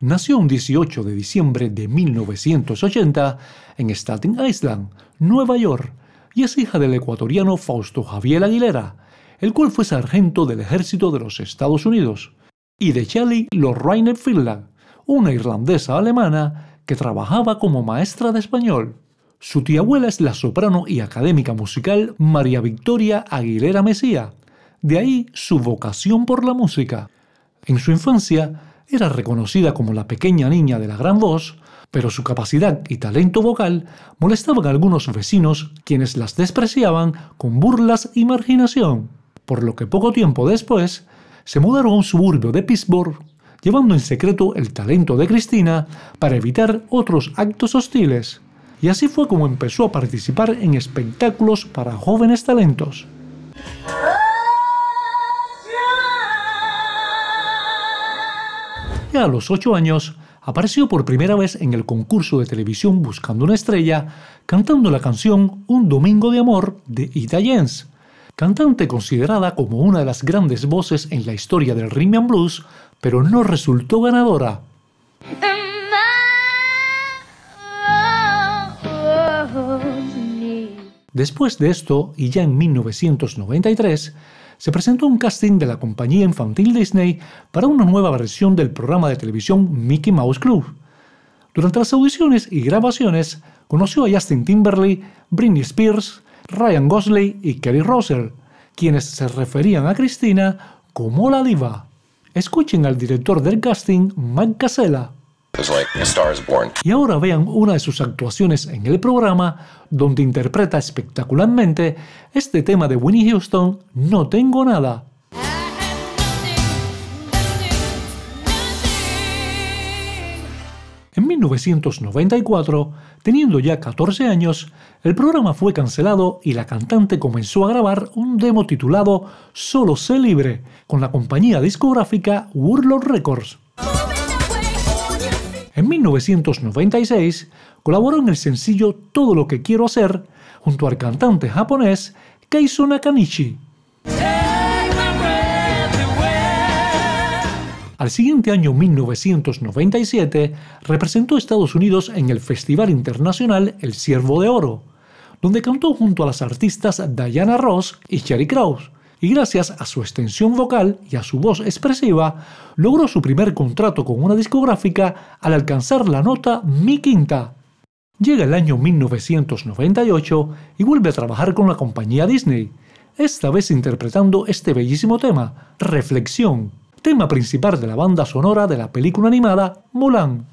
nació un 18 de diciembre de 1980 en Staten Island, Nueva York, y es hija del ecuatoriano Fausto Javier Aguilera, el cual fue sargento del ejército de los Estados Unidos, y de Shelley Lorraine Finland, una irlandesa alemana que trabajaba como maestra de español. Su tía abuela es la soprano y académica musical María Victoria Aguilera Mesía, de ahí su vocación por la música. En su infancia, era reconocida como la pequeña niña de la gran voz, pero su capacidad y talento vocal molestaban a algunos vecinos quienes las despreciaban con burlas y marginación, por lo que poco tiempo después se mudaron a un suburbio de Pittsburgh, llevando en secreto el talento de Cristina para evitar otros actos hostiles, y así fue como empezó a participar en espectáculos para jóvenes talentos. a los ocho años apareció por primera vez en el concurso de televisión Buscando una estrella, cantando la canción Un Domingo de Amor de Ita Jens. Cantante considerada como una de las grandes voces en la historia del rhythm and blues, pero no resultó ganadora. Después de esto, y ya en 1993, se presentó un casting de la compañía infantil Disney para una nueva versión del programa de televisión Mickey Mouse Club. Durante las audiciones y grabaciones, conoció a Justin Timberlake, Britney Spears, Ryan Gosling y Kelly Russell, quienes se referían a Cristina como la diva. Escuchen al director del casting, Mike Casella. Y ahora vean una de sus actuaciones en el programa, donde interpreta espectacularmente este tema de Winnie Houston, No tengo nada. En 1994, teniendo ya 14 años, el programa fue cancelado y la cantante comenzó a grabar un demo titulado Solo sé libre con la compañía discográfica Warlord Records. En 1996 colaboró en el sencillo Todo lo que quiero hacer junto al cantante japonés Keizo Nakanishi. Al siguiente año 1997 representó a Estados Unidos en el Festival Internacional El Ciervo de Oro, donde cantó junto a las artistas Diana Ross y Sherry Krause, y gracias a su extensión vocal y a su voz expresiva, logró su primer contrato con una discográfica al alcanzar la nota Mi Quinta. Llega el año 1998 y vuelve a trabajar con la compañía Disney, esta vez interpretando este bellísimo tema, Reflexión, tema principal de la banda sonora de la película animada Mulan.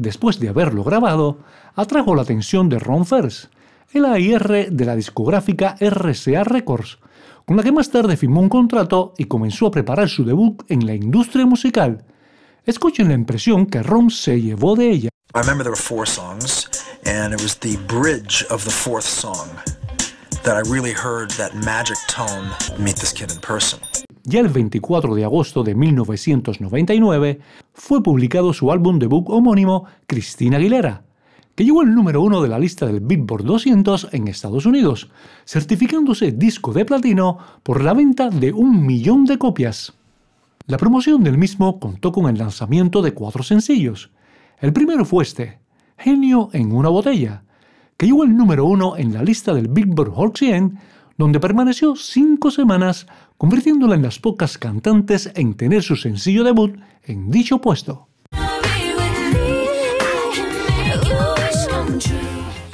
después de haberlo grabado, atrajo la atención de Ron Fers, el AIR de la discográfica RCA Records, con la que más tarde firmó un contrato y comenzó a preparar su debut en la industria musical. Escuchen la impresión que Ron se llevó de ella. I remember there four songs, and it was the bridge of the fourth song that I really heard that magic tone, meet this kid in person. Ya el 24 de agosto de 1999 fue publicado su álbum debut homónimo Cristina Aguilera, que llegó al número uno de la lista del Billboard 200 en Estados Unidos, certificándose disco de platino por la venta de un millón de copias. La promoción del mismo contó con el lanzamiento de cuatro sencillos. El primero fue este, Genio en una botella, que llegó al número uno en la lista del Billboard Hot 100 donde permaneció cinco semanas, convirtiéndola en las pocas cantantes en tener su sencillo debut en dicho puesto.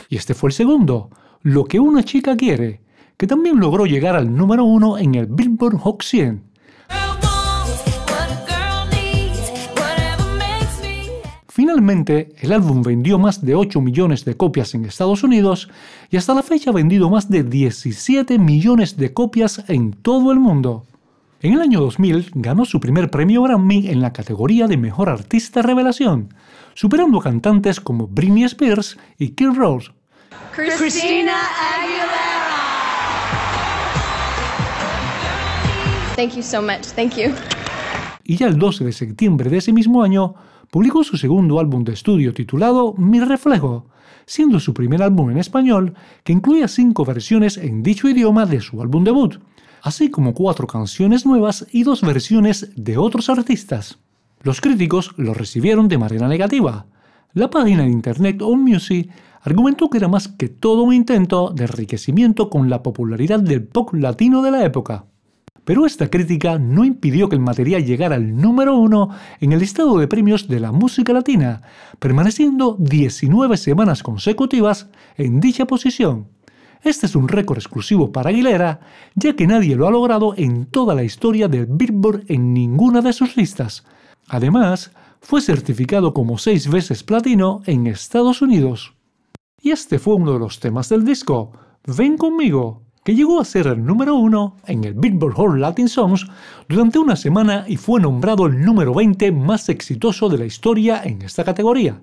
Y este fue el segundo, Lo que una chica quiere, que también logró llegar al número uno en el Billboard Hot 100 Finalmente, el álbum vendió más de 8 millones de copias en Estados Unidos y hasta la fecha ha vendido más de 17 millones de copias en todo el mundo. En el año 2000 ganó su primer premio Grammy en la categoría de Mejor Artista Revelación, superando cantantes como Britney Spears y kill Rose. Y ya el 12 de septiembre de ese mismo año publicó su segundo álbum de estudio titulado Mi Reflejo, siendo su primer álbum en español que incluía cinco versiones en dicho idioma de su álbum debut, así como cuatro canciones nuevas y dos versiones de otros artistas. Los críticos lo recibieron de manera negativa. La página de internet On argumentó que era más que todo un intento de enriquecimiento con la popularidad del pop latino de la época. Pero esta crítica no impidió que el material llegara al número uno en el listado de premios de la música latina, permaneciendo 19 semanas consecutivas en dicha posición. Este es un récord exclusivo para Aguilera, ya que nadie lo ha logrado en toda la historia del Billboard en ninguna de sus listas. Además, fue certificado como seis veces platino en Estados Unidos. Y este fue uno de los temas del disco, Ven conmigo, que llegó a ser el número uno en el Billboard Hot Latin Songs durante una semana y fue nombrado el número 20 más exitoso de la historia en esta categoría.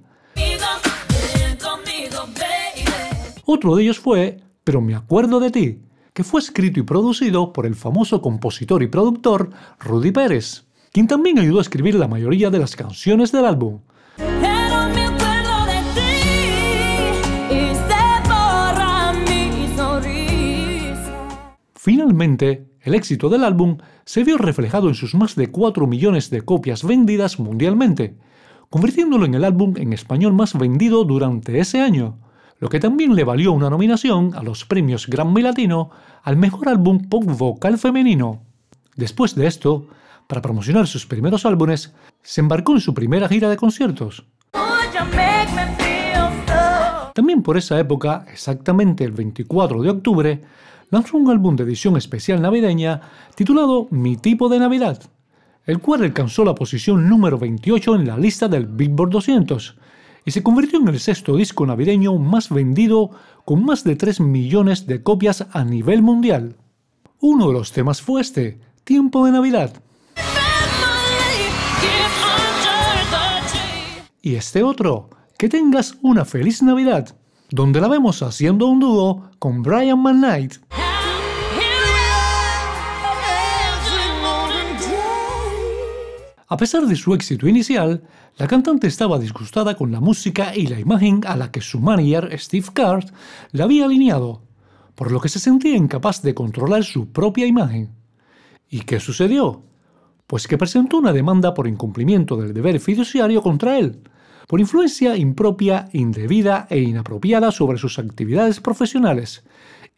Otro de ellos fue Pero me acuerdo de ti, que fue escrito y producido por el famoso compositor y productor Rudy Pérez, quien también ayudó a escribir la mayoría de las canciones del álbum, Finalmente, el éxito del álbum se vio reflejado en sus más de 4 millones de copias vendidas mundialmente, convirtiéndolo en el álbum en español más vendido durante ese año, lo que también le valió una nominación a los premios Grammy Latino al mejor álbum pop vocal femenino. Después de esto, para promocionar sus primeros álbumes, se embarcó en su primera gira de conciertos. También por esa época, exactamente el 24 de octubre, lanzó un álbum de edición especial navideña titulado Mi tipo de Navidad, el cual alcanzó la posición número 28 en la lista del Billboard 200 y se convirtió en el sexto disco navideño más vendido con más de 3 millones de copias a nivel mundial. Uno de los temas fue este, Tiempo de Navidad. Y este otro, Que tengas una feliz Navidad donde la vemos haciendo un dúo con Brian McKnight. A pesar de su éxito inicial, la cantante estaba disgustada con la música y la imagen a la que su manager Steve Card la había alineado, por lo que se sentía incapaz de controlar su propia imagen. ¿Y qué sucedió? Pues que presentó una demanda por incumplimiento del deber fiduciario contra él, por influencia impropia, indebida e inapropiada sobre sus actividades profesionales,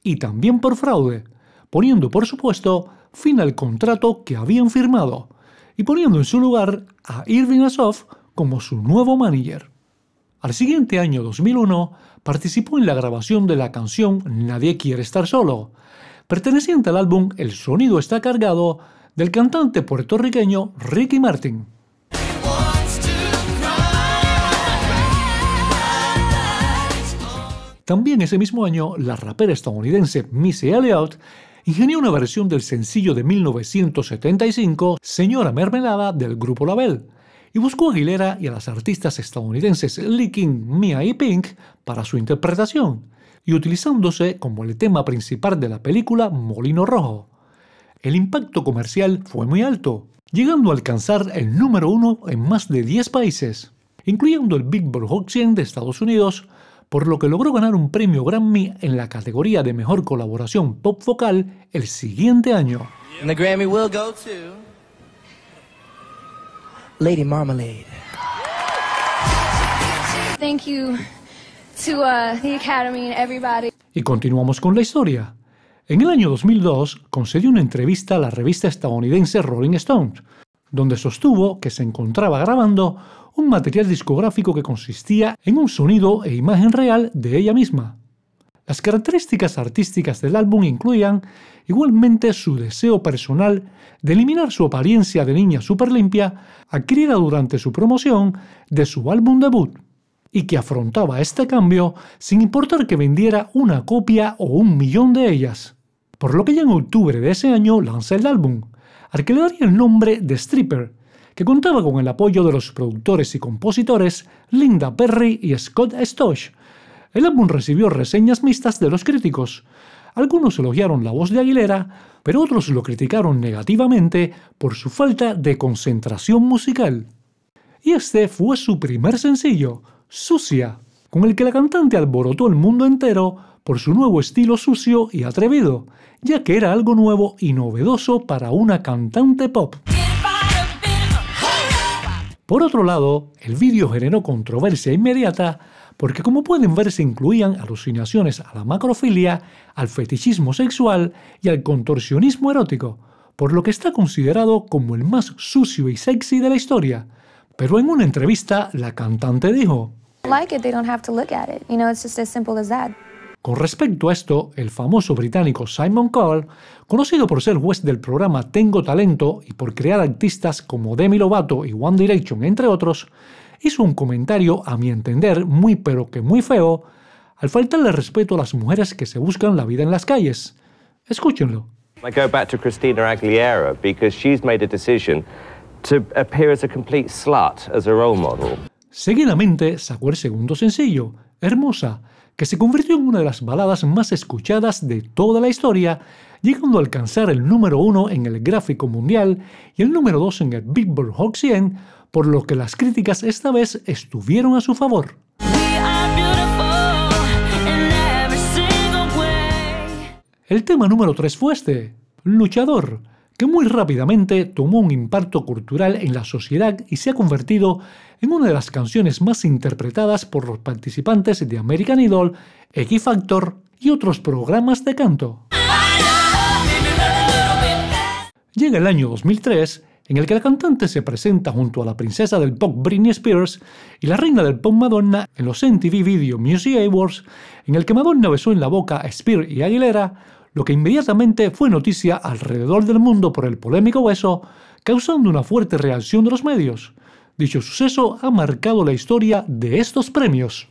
y también por fraude, poniendo por supuesto fin al contrato que habían firmado, y poniendo en su lugar a Irving Asoff como su nuevo manager. Al siguiente año 2001 participó en la grabación de la canción Nadie quiere estar solo, perteneciente al álbum El sonido está cargado del cantante puertorriqueño Ricky Martin. También ese mismo año, la rapera estadounidense Missy Elliott ingenió una versión del sencillo de 1975, Señora Mermelada, del grupo Label, y buscó a Aguilera y a las artistas estadounidenses Licking, Mia y Pink para su interpretación, y utilizándose como el tema principal de la película Molino Rojo. El impacto comercial fue muy alto, llegando a alcanzar el número uno en más de 10 países, incluyendo el Big Hot 100 de Estados Unidos, por lo que logró ganar un premio Grammy en la categoría de Mejor Colaboración Pop Vocal el siguiente año. Lady Marmalade. Uh, y continuamos con la historia. En el año 2002 concedió una entrevista a la revista estadounidense Rolling Stone, donde sostuvo que se encontraba grabando un material discográfico que consistía en un sonido e imagen real de ella misma. Las características artísticas del álbum incluían igualmente su deseo personal de eliminar su apariencia de niña superlimpia adquirida durante su promoción de su álbum debut, y que afrontaba este cambio sin importar que vendiera una copia o un millón de ellas. Por lo que ya en octubre de ese año lanza el álbum, al que le daría el nombre de Stripper, que contaba con el apoyo de los productores y compositores Linda Perry y Scott Stosh. El álbum recibió reseñas mixtas de los críticos. Algunos elogiaron la voz de Aguilera, pero otros lo criticaron negativamente por su falta de concentración musical. Y este fue su primer sencillo, Sucia, con el que la cantante alborotó el mundo entero por su nuevo estilo sucio y atrevido, ya que era algo nuevo y novedoso para una cantante pop. Por otro lado, el vídeo generó controversia inmediata porque como pueden ver se incluían alucinaciones a la macrofilia, al fetichismo sexual y al contorsionismo erótico, por lo que está considerado como el más sucio y sexy de la historia. Pero en una entrevista la cantante dijo: simple con respecto a esto, el famoso británico Simon Cowell, conocido por ser juez del programa Tengo Talento y por crear artistas como Demi Lovato y One Direction, entre otros, hizo un comentario, a mi entender, muy pero que muy feo, al faltarle respeto a las mujeres que se buscan la vida en las calles. Escúchenlo. Seguidamente sacó el segundo sencillo, Hermosa, que se convirtió en una de las baladas más escuchadas de toda la historia, llegando a alcanzar el número uno en el gráfico mundial y el número dos en el Billboard Hot 100, por lo que las críticas esta vez estuvieron a su favor. El tema número 3 fue este, Luchador, que muy rápidamente tomó un impacto cultural en la sociedad y se ha convertido en una de las canciones más interpretadas por los participantes de American Idol, X Factor y otros programas de canto. Llega el año 2003 en el que la cantante se presenta junto a la princesa del pop Britney Spears y la reina del pop Madonna en los MTV Video Music Awards, en el que Madonna besó en la boca a Spears y Aguilera, lo que inmediatamente fue noticia alrededor del mundo por el polémico hueso, causando una fuerte reacción de los medios. Dicho suceso ha marcado la historia de estos premios.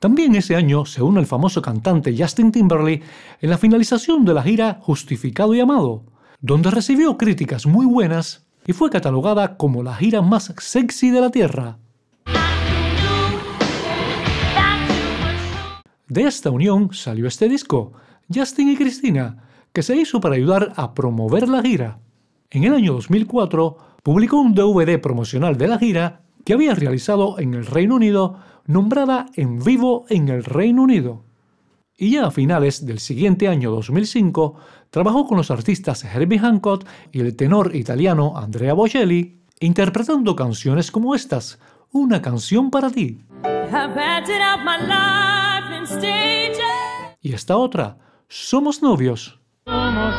También ese año se une el famoso cantante Justin Timberlake en la finalización de la gira Justificado y Amado, donde recibió críticas muy buenas y fue catalogada como la gira más sexy de la Tierra. De esta unión salió este disco, Justin y Cristina, que se hizo para ayudar a promover la gira. En el año 2004 publicó un DVD promocional de la gira que había realizado en el Reino Unido, nombrada En Vivo en el Reino Unido. Y ya a finales del siguiente año 2005, trabajó con los artistas Herbie Hancock y el tenor italiano Andrea Bocelli, interpretando canciones como estas, Una canción para ti. Y esta otra, somos novios. Somos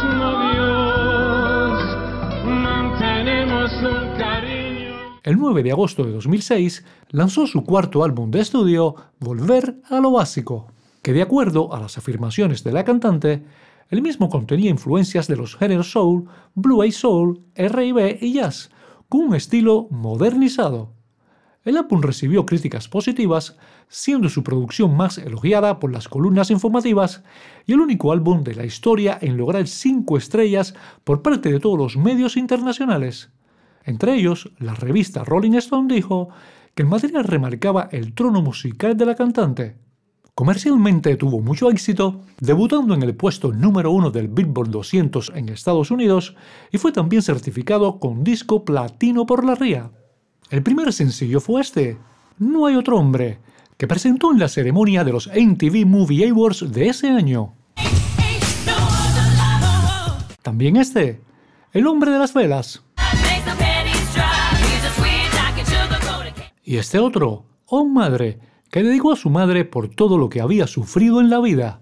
El 9 de agosto de 2006 lanzó su cuarto álbum de estudio, Volver a lo Básico, que de acuerdo a las afirmaciones de la cantante, el mismo contenía influencias de los géneros soul, blue eye soul, R&B y jazz, con un estilo modernizado. El álbum recibió críticas positivas, siendo su producción más elogiada por las columnas informativas y el único álbum de la historia en lograr cinco estrellas por parte de todos los medios internacionales. Entre ellos, la revista Rolling Stone dijo que el material remarcaba el trono musical de la cantante. Comercialmente tuvo mucho éxito, debutando en el puesto número uno del Billboard 200 en Estados Unidos y fue también certificado con disco platino por la RIA. El primer sencillo fue este, No hay otro hombre, que presentó en la ceremonia de los MTV Movie Awards de ese año. También este, El hombre de las velas. Y este otro, Oh Madre, que dedicó a su madre por todo lo que había sufrido en la vida.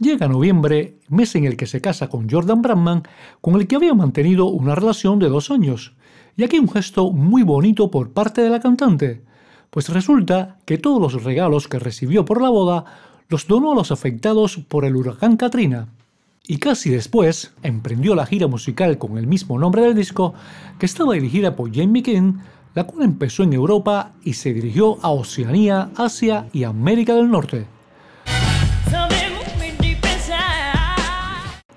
Llega noviembre, mes en el que se casa con Jordan Brandman, con el que había mantenido una relación de dos años. Y aquí un gesto muy bonito por parte de la cantante, pues resulta que todos los regalos que recibió por la boda los donó a los afectados por el huracán Katrina. Y casi después emprendió la gira musical con el mismo nombre del disco, que estaba dirigida por Jamie King, la cual empezó en Europa y se dirigió a Oceanía, Asia y América del Norte.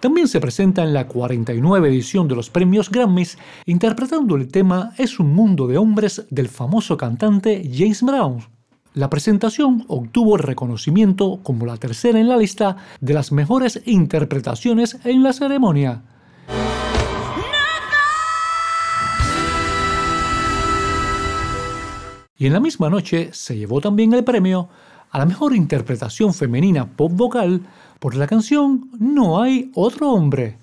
También se presenta en la 49 edición de los premios Grammys interpretando el tema Es un mundo de hombres del famoso cantante James Brown. La presentación obtuvo el reconocimiento como la tercera en la lista de las mejores interpretaciones en la ceremonia. Y en la misma noche se llevó también el premio a la mejor interpretación femenina pop vocal por la canción No hay otro hombre.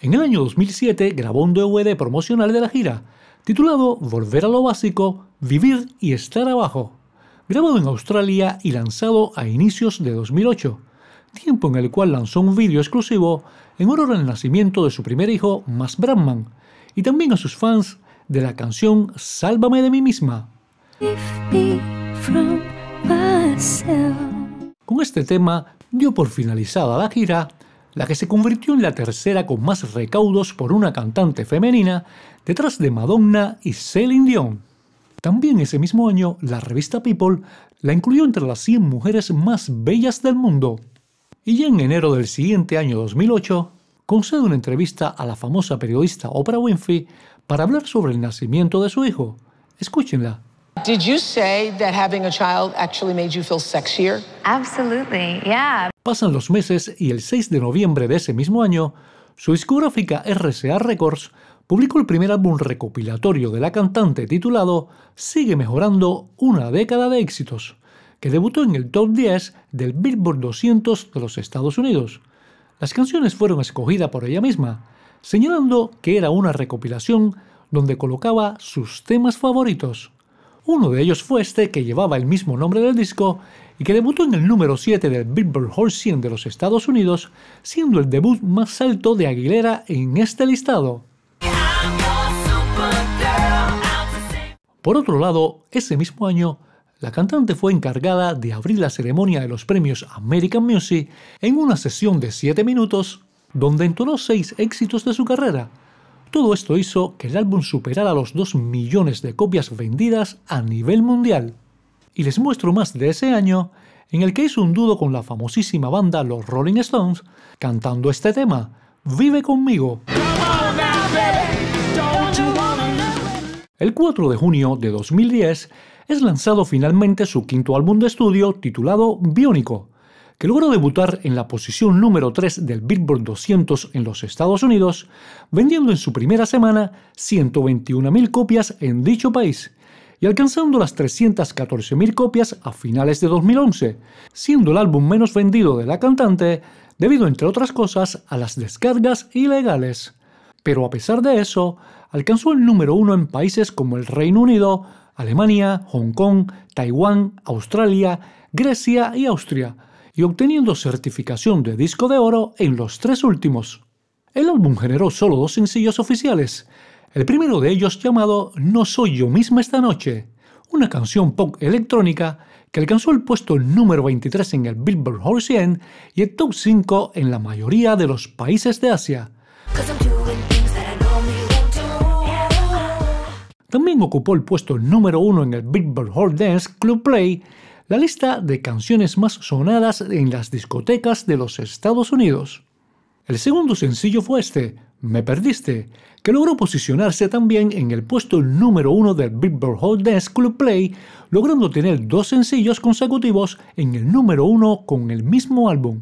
En el año 2007 grabó un DVD promocional de la gira, titulado Volver a lo básico, Vivir y estar abajo, grabado en Australia y lanzado a inicios de 2008, tiempo en el cual lanzó un vídeo exclusivo en honor al nacimiento de su primer hijo, Mas Bradman, y también a sus fans de la canción Sálvame de mí misma. Con este tema dio por finalizada la gira, la que se convirtió en la tercera con más recaudos por una cantante femenina, detrás de Madonna y Celine Dion. También ese mismo año, la revista People la incluyó entre las 100 mujeres más bellas del mundo. Y ya en enero del siguiente año 2008, concede una entrevista a la famosa periodista Oprah Winfrey para hablar sobre el nacimiento de su hijo. Escúchenla, Did you say that having a child actually made you feel sexier? Absolutely, yeah. Pasan los meses y el 6 de noviembre de ese mismo año, su discográfica RCA Records publicó el primer álbum recopilatorio de la cantante titulado Sigue mejorando una década de éxitos, que debutó en el top 10 del Billboard 200 de los Estados Unidos. Las canciones fueron escogidas por ella misma, señalando que era una recopilación donde colocaba sus temas favoritos. Uno de ellos fue este que llevaba el mismo nombre del disco y que debutó en el número 7 del Billboard Hot 100 de los Estados Unidos, siendo el debut más alto de Aguilera en este listado. Por otro lado, ese mismo año, la cantante fue encargada de abrir la ceremonia de los premios American Music en una sesión de 7 minutos, donde entonó 6 éxitos de su carrera, todo esto hizo que el álbum superara los 2 millones de copias vendidas a nivel mundial. Y les muestro más de ese año en el que hizo un dúo con la famosísima banda Los Rolling Stones cantando este tema, Vive conmigo. El 4 de junio de 2010 es lanzado finalmente su quinto álbum de estudio titulado Biónico, logró debutar en la posición número 3 del Billboard 200 en los Estados Unidos, vendiendo en su primera semana 121.000 copias en dicho país y alcanzando las 314.000 copias a finales de 2011, siendo el álbum menos vendido de la cantante debido, entre otras cosas, a las descargas ilegales. Pero a pesar de eso, alcanzó el número uno en países como el Reino Unido, Alemania, Hong Kong, Taiwán, Australia, Grecia y Austria, y obteniendo certificación de disco de oro en los tres últimos. El álbum generó solo dos sencillos oficiales, el primero de ellos llamado No soy yo misma esta noche, una canción pop electrónica que alcanzó el puesto número 23 en el Billboard Hot 100 y el top 5 en la mayoría de los países de Asia. También ocupó el puesto número 1 en el Billboard Hot Dance Club Play la lista de canciones más sonadas en las discotecas de los Estados Unidos. El segundo sencillo fue este, Me Perdiste, que logró posicionarse también en el puesto número uno del Billboard Hot Dance Club Play, logrando tener dos sencillos consecutivos en el número uno con el mismo álbum.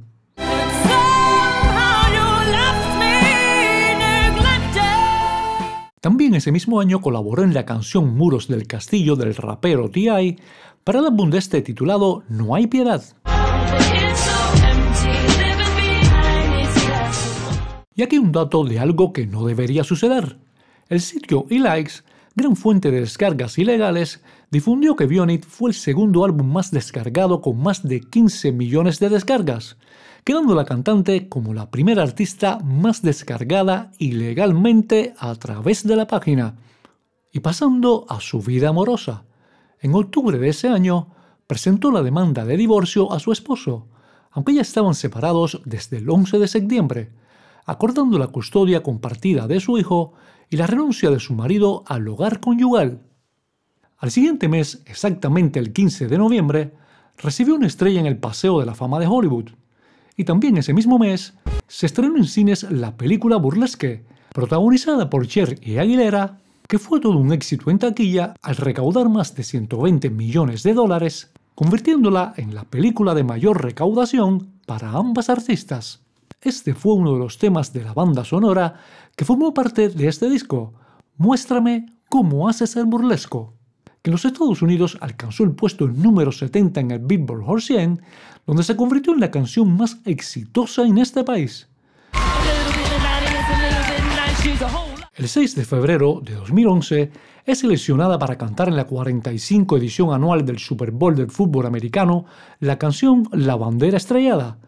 También ese mismo año colaboró en la canción Muros del Castillo del rapero T.I. para el álbum de este titulado No hay piedad. Y aquí un dato de algo que no debería suceder. El sitio eLikes, gran fuente de descargas ilegales, difundió que Bionit fue el segundo álbum más descargado con más de 15 millones de descargas quedando la cantante como la primera artista más descargada ilegalmente a través de la página. Y pasando a su vida amorosa. En octubre de ese año, presentó la demanda de divorcio a su esposo, aunque ya estaban separados desde el 11 de septiembre, acordando la custodia compartida de su hijo y la renuncia de su marido al hogar conyugal. Al siguiente mes, exactamente el 15 de noviembre, recibió una estrella en el Paseo de la Fama de Hollywood, y también ese mismo mes se estrenó en cines la película Burlesque, protagonizada por Cher y Aguilera, que fue todo un éxito en taquilla al recaudar más de 120 millones de dólares, convirtiéndola en la película de mayor recaudación para ambas artistas. Este fue uno de los temas de la banda sonora que formó parte de este disco, Muéstrame cómo haces el burlesco que en los Estados Unidos alcanzó el puesto número 70 en el Billboard Hot 100, donde se convirtió en la canción más exitosa en este país. El 6 de febrero de 2011 es seleccionada para cantar en la 45 edición anual del Super Bowl del fútbol americano la canción La bandera estrellada,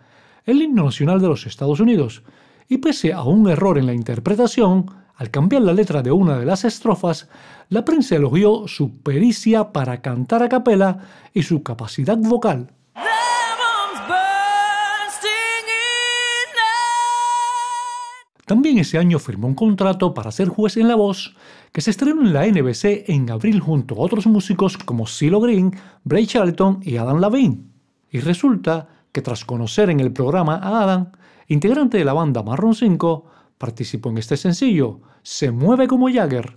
el himno nacional de los Estados Unidos, y pese a un error en la interpretación, al cambiar la letra de una de las estrofas, la prensa elogió su pericia para cantar a capela y su capacidad vocal. También ese año firmó un contrato para ser juez en La Voz, que se estrenó en la NBC en abril junto a otros músicos como Silo Green, Bray Charlton y Adam Levine. Y resulta que tras conocer en el programa a Adam, integrante de la banda Marron 5, participó en este sencillo, Se mueve como Jagger.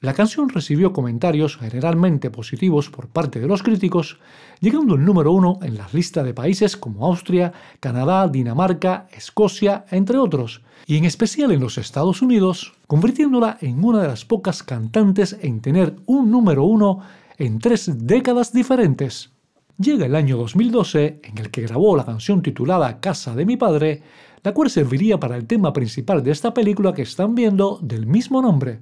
La canción recibió comentarios generalmente positivos por parte de los críticos, llegando al número uno en las listas de países como Austria, Canadá, Dinamarca, Escocia, entre otros, y en especial en los Estados Unidos, convirtiéndola en una de las pocas cantantes en tener un número uno en tres décadas diferentes llega el año 2012 en el que grabó la canción titulada Casa de mi padre, la cual serviría para el tema principal de esta película que están viendo del mismo nombre.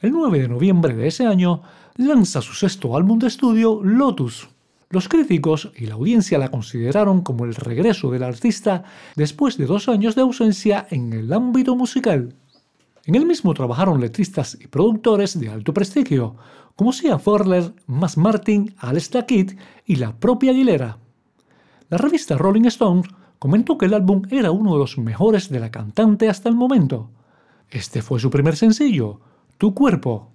El 9 de noviembre de ese año lanza su sexto álbum de estudio, Lotus. Los críticos y la audiencia la consideraron como el regreso del artista después de dos años de ausencia en el ámbito musical. En el mismo trabajaron letristas y productores de alto prestigio, como Sia Forler, Max Martin, Alistair Kidd y la propia Aguilera. La revista Rolling Stone comentó que el álbum era uno de los mejores de la cantante hasta el momento. Este fue su primer sencillo, Tu cuerpo.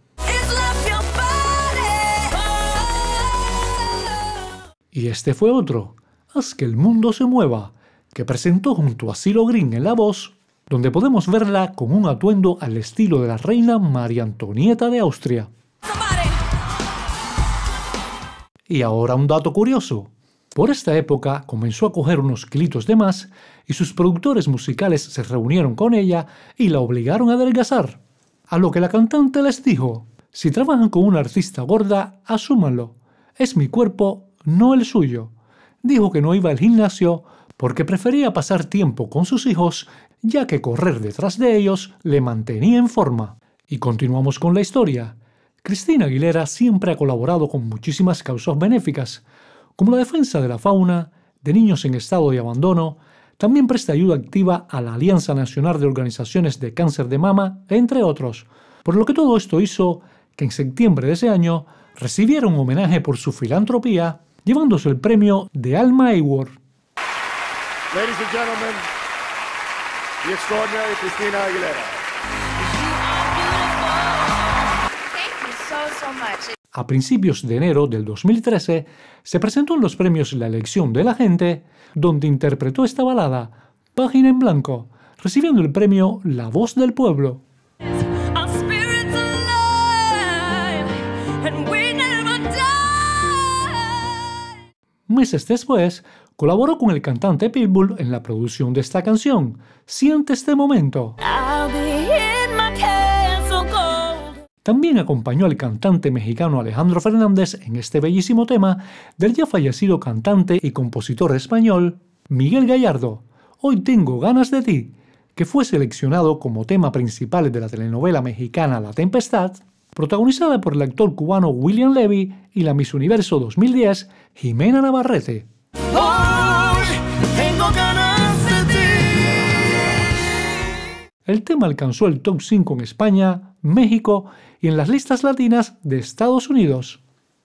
Y este fue otro, Haz que el mundo se mueva, que presentó junto a Ciro Green en la voz donde podemos verla con un atuendo al estilo de la reina María Antonieta de Austria. Y ahora un dato curioso. Por esta época comenzó a coger unos kilitos de más y sus productores musicales se reunieron con ella y la obligaron a adelgazar. A lo que la cantante les dijo, si trabajan con una artista gorda, asúmanlo. Es mi cuerpo, no el suyo. Dijo que no iba al gimnasio porque prefería pasar tiempo con sus hijos ya que correr detrás de ellos le mantenía en forma. Y continuamos con la historia. Cristina Aguilera siempre ha colaborado con muchísimas causas benéficas, como la defensa de la fauna, de niños en estado de abandono, también presta ayuda activa a la Alianza Nacional de Organizaciones de Cáncer de Mama, entre otros, por lo que todo esto hizo que en septiembre de ese año recibiera un homenaje por su filantropía, llevándose el premio de Alma Award y eh, Cristina Aguilera. A principios de enero del 2013 se presentó en los premios La elección de la gente, donde interpretó esta balada, Página en Blanco, recibiendo el premio La Voz del Pueblo. Meses después, colaboró con el cantante Pitbull en la producción de esta canción. Siente este momento. También acompañó al cantante mexicano Alejandro Fernández en este bellísimo tema del ya fallecido cantante y compositor español Miguel Gallardo. Hoy tengo ganas de ti, que fue seleccionado como tema principal de la telenovela mexicana La Tempestad, protagonizada por el actor cubano William Levy y la Miss Universo 2010 Jimena Navarrete. Hoy tengo ganas de ti. El tema alcanzó el top 5 en España, México y en las listas latinas de Estados Unidos.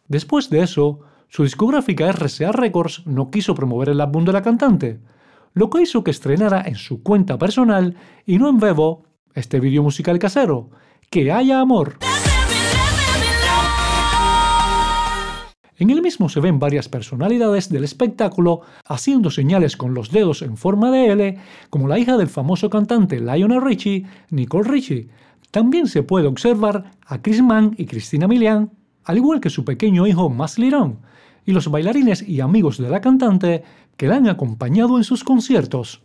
Después de eso, su discográfica RCA Records no quiso promover el álbum de la cantante, lo que hizo que estrenara en su cuenta personal y no en Bebo este vídeo musical casero, Que haya amor. En el mismo se ven varias personalidades del espectáculo haciendo señales con los dedos en forma de L, como la hija del famoso cantante Lionel Richie, Nicole Richie. También se puede observar a Chris Mann y Cristina Milian, al igual que su pequeño hijo Mas Lirón, y los bailarines y amigos de la cantante que la han acompañado en sus conciertos.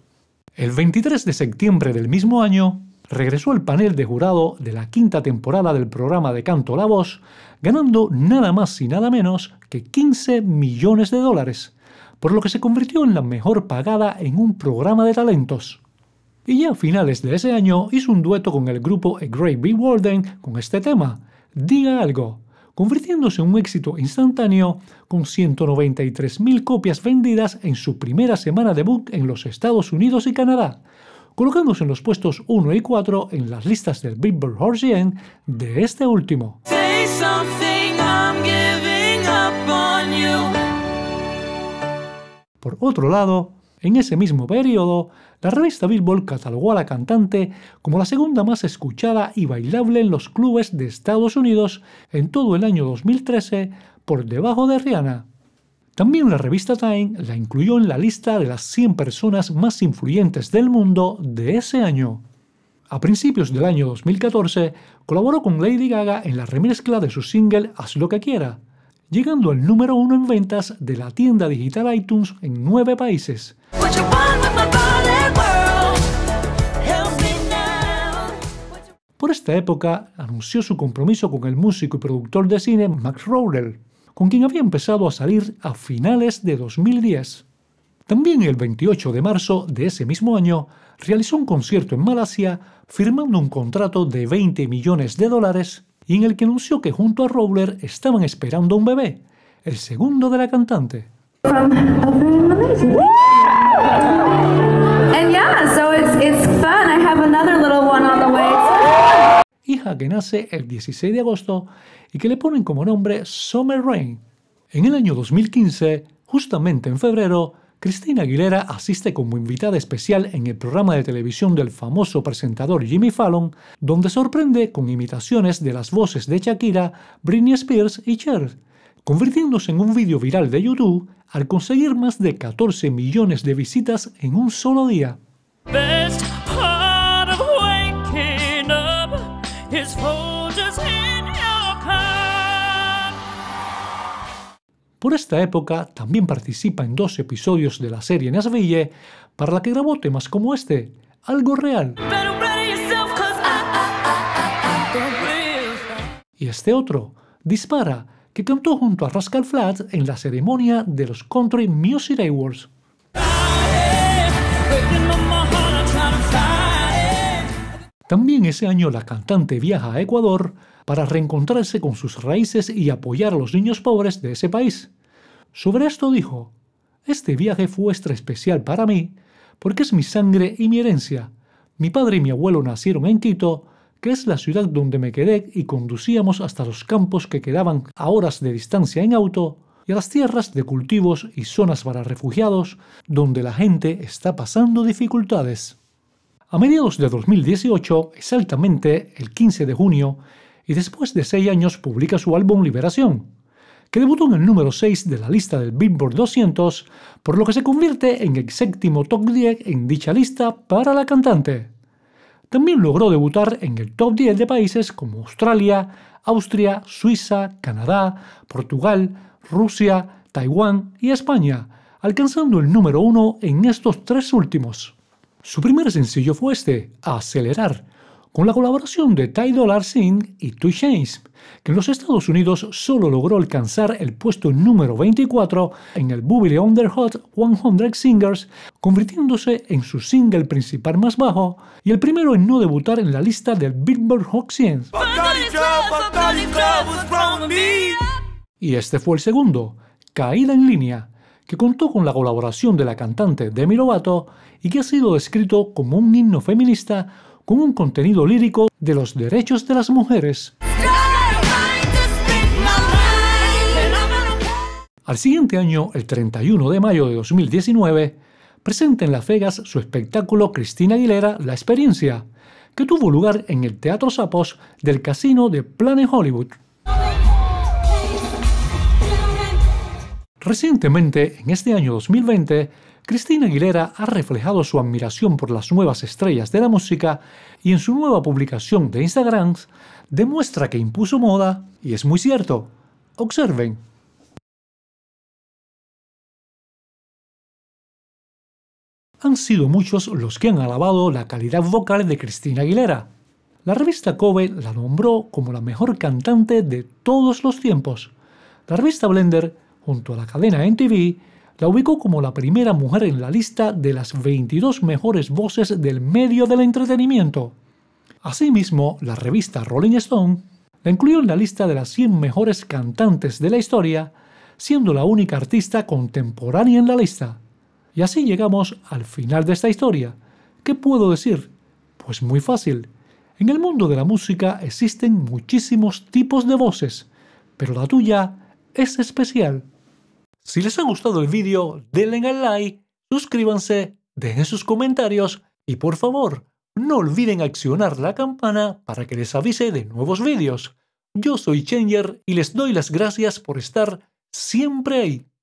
El 23 de septiembre del mismo año, regresó al panel de jurado de la quinta temporada del programa de Canto La Voz, ganando nada más y nada menos que 15 millones de dólares, por lo que se convirtió en la mejor pagada en un programa de talentos. Y ya a finales de ese año hizo un dueto con el grupo A Great Big Warden con este tema, Diga Algo, convirtiéndose en un éxito instantáneo con 193.000 copias vendidas en su primera semana de book en los Estados Unidos y Canadá, Colocándose en los puestos 1 y 4 en las listas del Billboard Hot 100 de este último. Por otro lado, en ese mismo periodo, la revista Billboard catalogó a la cantante como la segunda más escuchada y bailable en los clubes de Estados Unidos en todo el año 2013, por debajo de Rihanna. También la revista Time la incluyó en la lista de las 100 personas más influyentes del mundo de ese año. A principios del año 2014, colaboró con Lady Gaga en la remezcla de su single Haz lo que quiera, llegando al número uno en ventas de la tienda digital iTunes en nueve países. Por esta época anunció su compromiso con el músico y productor de cine Max Rowell, con quien había empezado a salir a finales de 2010. También el 28 de marzo de ese mismo año, realizó un concierto en Malasia firmando un contrato de 20 millones de dólares y en el que anunció que junto a Rowler estaban esperando un bebé, el segundo de la cantante. hija que nace el 16 de agosto y que le ponen como nombre Summer Rain. En el año 2015, justamente en febrero, Cristina Aguilera asiste como invitada especial en el programa de televisión del famoso presentador Jimmy Fallon, donde sorprende con imitaciones de las voces de Shakira, Britney Spears y Cher, convirtiéndose en un vídeo viral de YouTube al conseguir más de 14 millones de visitas en un solo día. Por esta época también participa en dos episodios de la serie Nasville, para la que grabó temas como este, Algo Real. Y este otro, Dispara, que cantó junto a Rascal Flatts en la ceremonia de los Country Music Awards. También ese año la cantante viaja a Ecuador para reencontrarse con sus raíces y apoyar a los niños pobres de ese país. Sobre esto dijo, este viaje fue extra especial para mí porque es mi sangre y mi herencia. Mi padre y mi abuelo nacieron en Quito, que es la ciudad donde me quedé y conducíamos hasta los campos que quedaban a horas de distancia en auto y a las tierras de cultivos y zonas para refugiados donde la gente está pasando dificultades. A mediados de 2018, exactamente el 15 de junio, y después de seis años publica su álbum Liberación, que debutó en el número 6 de la lista del Billboard 200, por lo que se convierte en el séptimo top 10 en dicha lista para la cantante. También logró debutar en el top 10 de países como Australia, Austria, Suiza, Canadá, Portugal, Rusia, Taiwán y España, alcanzando el número 1 en estos tres últimos. Su primer sencillo fue este, Acelerar, con la colaboración de Ty Dollar Singh y Two Chainz, que en los Estados Unidos solo logró alcanzar el puesto número 24 en el Billboard Under Hot 100 Singers, convirtiéndose en su single principal más bajo y el primero en no debutar en la lista del Billboard Hot 100. Y este fue el segundo, Caída en línea, que contó con la colaboración de la cantante Demi Lovato y que ha sido descrito como un himno feminista con un contenido lírico de los derechos de las mujeres. Al siguiente año, el 31 de mayo de 2019, presenta en Las Vegas su espectáculo Cristina Aguilera La Experiencia, que tuvo lugar en el Teatro Sapos del Casino de Planet Hollywood. Recientemente, en este año 2020, Cristina Aguilera ha reflejado su admiración por las nuevas estrellas de la música y en su nueva publicación de Instagram demuestra que impuso moda y es muy cierto. Observen. Han sido muchos los que han alabado la calidad vocal de Cristina Aguilera. La revista Kobe la nombró como la mejor cantante de todos los tiempos. La revista Blender, junto a la cadena NTV, la ubicó como la primera mujer en la lista de las 22 mejores voces del medio del entretenimiento. Asimismo, la revista Rolling Stone la incluyó en la lista de las 100 mejores cantantes de la historia, siendo la única artista contemporánea en la lista. Y así llegamos al final de esta historia. ¿Qué puedo decir? Pues muy fácil. En el mundo de la música existen muchísimos tipos de voces, pero la tuya es especial. Si les ha gustado el vídeo, denle al like, suscríbanse, dejen sus comentarios y por favor, no olviden accionar la campana para que les avise de nuevos vídeos. Yo soy Changer y les doy las gracias por estar siempre ahí.